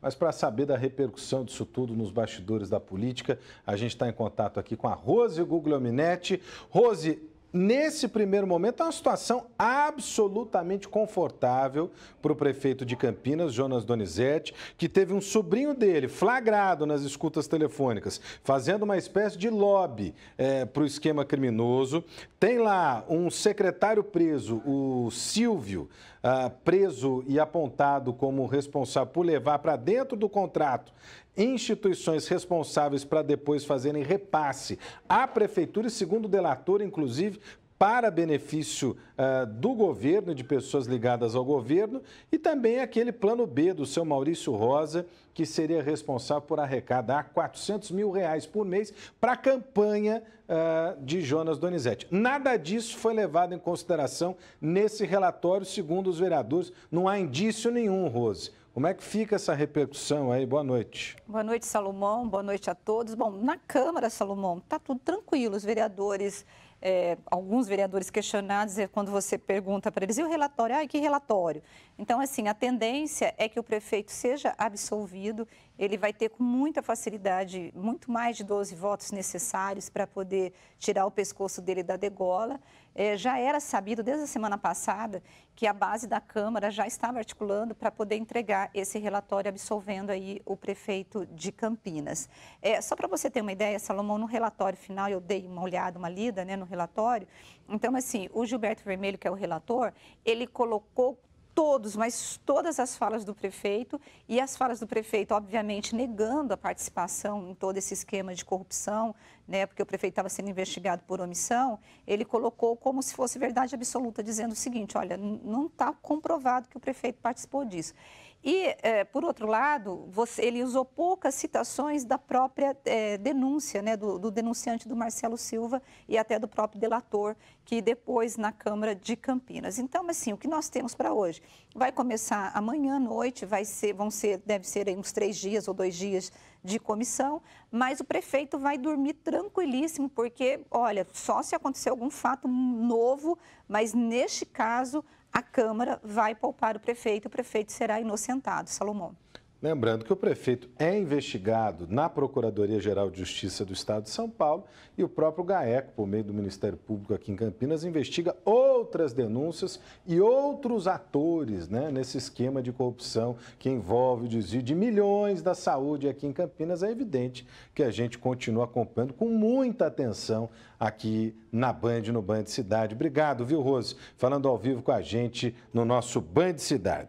Mas para saber da repercussão disso tudo nos bastidores da política, a gente está em contato aqui com a Rose Guglielminetti. Rose, Nesse primeiro momento, é uma situação absolutamente confortável para o prefeito de Campinas, Jonas Donizete, que teve um sobrinho dele flagrado nas escutas telefônicas, fazendo uma espécie de lobby é, para o esquema criminoso. Tem lá um secretário preso, o Silvio, ah, preso e apontado como responsável por levar para dentro do contrato instituições responsáveis para depois fazerem repasse à prefeitura e, segundo o delator, inclusive, para benefício uh, do governo, de pessoas ligadas ao governo, e também aquele plano B do seu Maurício Rosa, que seria responsável por arrecadar 400 mil reais por mês para a campanha uh, de Jonas Donizete. Nada disso foi levado em consideração nesse relatório, segundo os vereadores. Não há indício nenhum, Rose. Como é que fica essa repercussão aí? Boa noite. Boa noite, Salomão. Boa noite a todos. Bom, na Câmara, Salomão, está tudo tranquilo. Os vereadores, é, alguns vereadores questionados, é, quando você pergunta para eles, e o relatório? Ah, e que relatório? Então, assim, a tendência é que o prefeito seja absolvido. Ele vai ter com muita facilidade, muito mais de 12 votos necessários para poder tirar o pescoço dele da degola. É, já era sabido desde a semana passada que a base da Câmara já estava articulando para poder entregar esse relatório absolvendo aí o prefeito de Campinas. É, só para você ter uma ideia, Salomão, no relatório final, eu dei uma olhada, uma lida né, no relatório. Então, assim, o Gilberto Vermelho, que é o relator, ele colocou todos, mas todas as falas do prefeito e as falas do prefeito, obviamente, negando a participação em todo esse esquema de corrupção, né, porque o prefeito estava sendo investigado por omissão, ele colocou como se fosse verdade absoluta, dizendo o seguinte: olha, não está comprovado que o prefeito participou disso. E, eh, por outro lado, você, ele usou poucas citações da própria eh, denúncia, né, do, do, denunciante do Marcelo Silva e até do próprio delator, que depois na Câmara de Campinas. Então, assim, o que nós temos para hoje? Vai começar amanhã à noite, vai ser, vão ser, deve ser uns três dias ou dois dias de comissão, mas o prefeito vai dormir tranquilíssimo, porque, olha, só se acontecer algum fato novo, mas neste caso a Câmara vai poupar o prefeito, o prefeito será inocentado, Salomão. Lembrando que o prefeito é investigado na Procuradoria-Geral de Justiça do Estado de São Paulo e o próprio GAECO, por meio do Ministério Público aqui em Campinas, investiga outras denúncias e outros atores né, nesse esquema de corrupção que envolve o desvio de milhões da saúde aqui em Campinas. É evidente que a gente continua acompanhando com muita atenção aqui na Band, no Band Cidade. Obrigado, viu, Rose? Falando ao vivo com a gente no nosso Band Cidade.